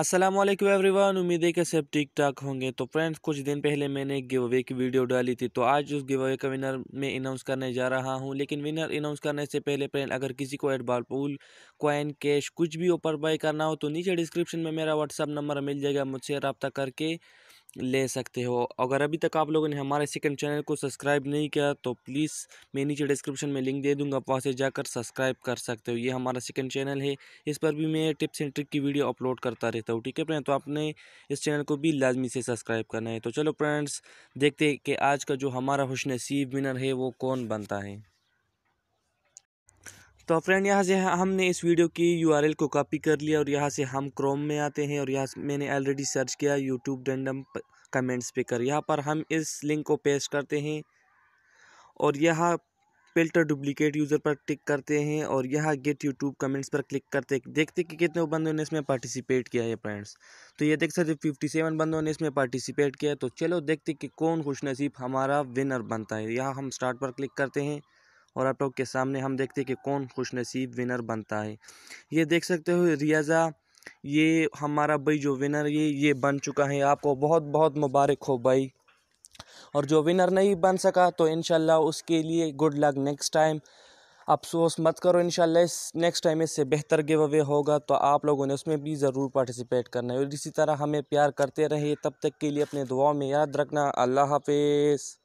Aslam everyone उम्मीद है कि सब ठीक ठाक होंगे तो फ्रेंड्स कुछ दिन पहले मैंने एक गिव अवे की वीडियो डाली थी तो आज उस गिव अवे का विनर मैं अनाउंस करने जा रहा हूं लेकिन विनर अनाउंस करने से पहले फ्रेंड अगर किसी को एडबाल पूल कॉइन कैश कुछ भी ऊपर बाय करना हो तो नीचे डिस्क्रिप्शन में मेरा व्हाट्सअप नंबर मिल जाएगा मुझसे रबता करके ले सकते हो अगर अभी तक आप लोगों ने हमारे सेकंड चैनल को सब्सक्राइब नहीं किया तो प्लीज़ मैं नीचे डिस्क्रिप्शन में लिंक दे दूंगा आप वहाँ से जाकर सब्सक्राइब कर सकते हो ये हमारा सेकंड चैनल है इस पर भी मैं टिप्स एंड ट्रिक की वीडियो अपलोड करता रहता हूँ ठीक है फ्रेंड तो आपने इस चैनल को भी लाजमी से सब्सक्राइब करना है तो चलो फ्रेंड्स देखते कि आज का जो हमारा खुश विनर है वो कौन बनता है तो फ्रेंड यहाँ से हमने इस वीडियो की यूआरएल को कॉपी कर लिया और यहाँ से हम क्रोम में आते हैं और यहाँ मैंने ऑलरेडी सर्च किया यूट्यूब रेंडम कमेंट्स पे कर यहाँ पर हम इस लिंक को पेस्ट करते हैं और यहाँ फिल्टर डुप्लीकेट यूज़र पर टिक करते हैं और यहाँ गेट यूट्यूब कमेंट्स पर क्लिक करते देखते कि कितने बंदों ने इसमें पार्टिसिपेट किया है फ्रेंड्स तो ये देख सकते फिफ्टी सेवन बंदों ने इसमें पार्टिसिपेट किया तो चलो देखते कि कौन नसीब हमारा विनर बनता है यहाँ हम स्टार्ट पर क्लिक करते हैं और आप लोग के सामने हम देखते हैं कि कौन खुश नसीब विनर बनता है ये देख सकते हो रियाजा ये हमारा भाई जो विनर ये ये बन चुका है आपको बहुत बहुत मुबारक हो भाई और जो विनर नहीं बन सका तो इन उसके लिए गुड लक नेक्स्ट टाइम अफसोस मत करो इन नेक्स्ट टाइम इससे बेहतर गिव अवे होगा तो आप लोगों ने उसमें भी ज़रूर पार्टिसिपेट करना है और इसी तरह हमें प्यार करते रहे तब तक के लिए अपने दुआओं में याद रखना अल्लाह हाफिज़